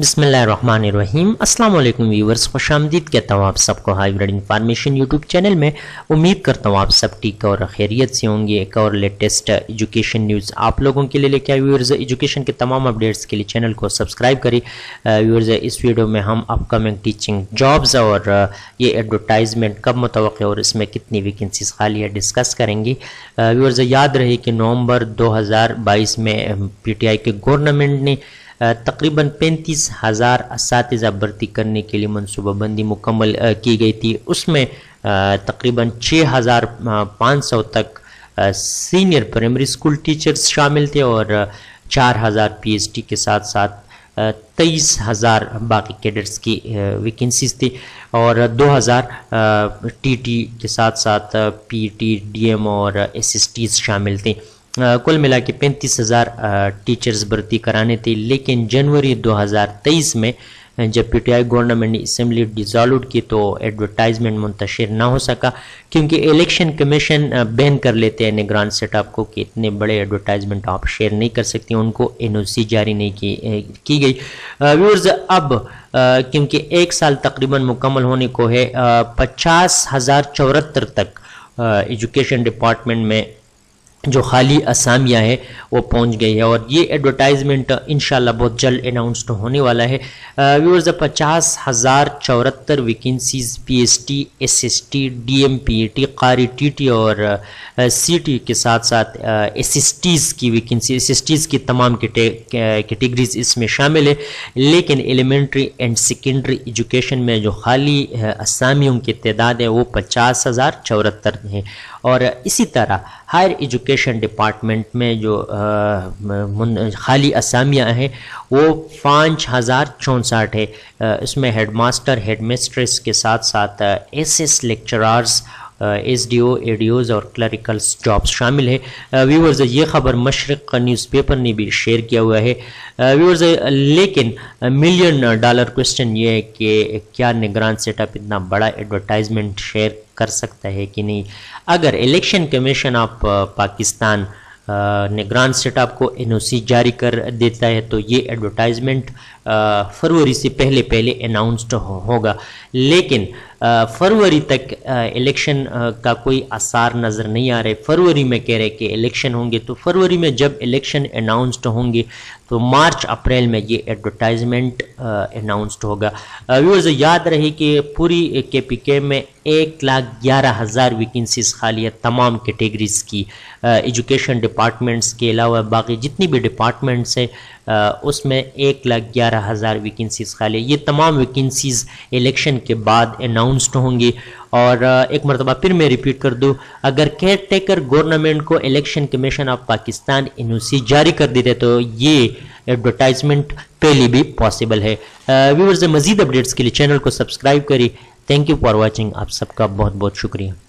बिसमीम अल्लाम व्यूवर्स खुश आमदीद कहता हूँ आप सबको हाइब्रिड इंफॉर्मेशन यूट्यूब चैनल में उम्मीद करता हूँ आप सब ठीक और खैरियत से होंगे एक और लेटेस्ट एजुकेशन न्यूज़ आप लोगों के लिए लेके आए व्यूवर्स एजुकेशन के तमाम अपडेट्स के लिए चैनल को सब्सक्राइब करें व्यूवर्स इस वीडियो में हम अपकमिंग टीचिंग जॉब्स और ये एडवर्टाइजमेंट कब मुतव और इसमें कितनी वैकेंसीज खाली है डिस्कस करेंगे व्यूवर्स याद रहे कि नवंबर बाईस में आई के गवर्नमेंट ने तकरीबन पैंतीस हज़ार इस भर्ती करने के लिए मनसूबाबंदी मुकम्मल की गई थी उसमें तकरीबन छः हज़ार पाँच सौ तक सीनियर प्राइमरी स्कूल टीचर्स शामिल थे और चार हज़ार पी एच टी के साथ साथ तेईस हज़ार बाकी कैडेट्स की वैकेंसीज थी और दो हज़ार टी टी के साथ साथ पी टी डी एम और एस एस टीज शामिल थे कुल मिला के पैंतीस हज़ार टीचर्स भर्ती कराने थे लेकिन जनवरी 2023 में जब पीटीआई गवर्नमेंट ने असम्बली डिजॉल्व की तो एडवर्टाइजमेंट मुंतशिर ना हो सका क्योंकि इलेक्शन कमीशन बैन कर लेते हैं निगरान सेटअप को कि इतने बड़े एडवर्टाइजमेंट आप शेयर नहीं कर सकते उनको एन जारी नहीं की, की गई व्यूर्स अब क्योंकि एक साल तकरीबन मुकम्मल होने को है पचास हज़ार चौहत्तर तक एजुकेशन डिपार्टमेंट में जो खाली असामिया है वो पहुंच गई है और ये एडवर्टाइजमेंट इन बहुत जल्द अनाउंसड होने वाला है व्यूअर्स पचास हज़ार चौहत्तर vacancies P S T S S T D M P A T कारी टी टी और सी टी के साथ साथ एस एस टीज़ की वैकेंसी एस एस टीज़ की तमाम कैटेगरीज इसमें शामिल है लेकिन एलिमेंट्री एंड सेकेंडरी एजुकेशन में जो खाली असामियों की तदाद है वो पचास हज़ार चौहत्तर है और इसी तरह हायर एजुकेशन एजुकेशन डिपार्टमेंट में जो खाली असामियाँ हैं वो पाँच हज़ार चौंसठ है इसमें हेड मास्टर हेड मिस्ट्रेस के साथ साथ S S lecturers S D O A D Os और क्लरिकल्स जॉब्स शामिल है व्यूवर्स ये खबर मशरक का न्यूज़ पेपर ने भी शेयर किया हुआ है व्यूवर्स लेकिन मिलियन डॉलर क्वेश्चन ये है कि क्या निगरान सेटअप इतना बड़ा एडवर्टाइजमेंट शेयर कर सकता है कि नहीं अगर इलेक्शन कमीशन ऑफ पाकिस्तान निगरान सेट आपको एन जारी कर देता है तो ये एडवर्टाइजमेंट फरवरी से पहले पहले अनाउंस्ड हो, होगा लेकिन फरवरी तक इलेक्शन का कोई आसार नज़र नहीं आ रहे फरवरी में कह रहे कि इलेक्शन होंगे तो फरवरी में जब इलेक्शन अनाउंस्ड होंगे तो मार्च अप्रैल में ये एडवर्टाइजमेंट अनाउंस्ड uh, होगा व्यूअर्स uh, याद रहे कि पूरी के पी के में एक लाख ग्यारह हज़ार वैकेंसीज खाली है तमाम कैटेगरीज़ की एजुकेशन uh, डिपार्टमेंट्स के अलावा बाकी जितनी भी डिपार्टमेंट्स हैं उसमें एक लाख ग्यारह हज़ार वैकेंसीज खाली है ये तमाम वैकेंसीज इलेक्शन के बाद अनाउंसड होंगी और एक मरतबा फिर मैं रिपीट कर दूँ अगर केयर टेकर गवर्नमेंट को इलेक्शन कमीशन ऑफ पाकिस्तान एन जारी कर देते तो ये एडवर्टाइजमेंट पहले भी पॉसिबल है व्यूवर्स मजीद अपडेट्स के लिए चैनल को सब्सक्राइब करें थैंक यू फॉर वॉचिंग आप सबका बहुत बहुत शुक्रिया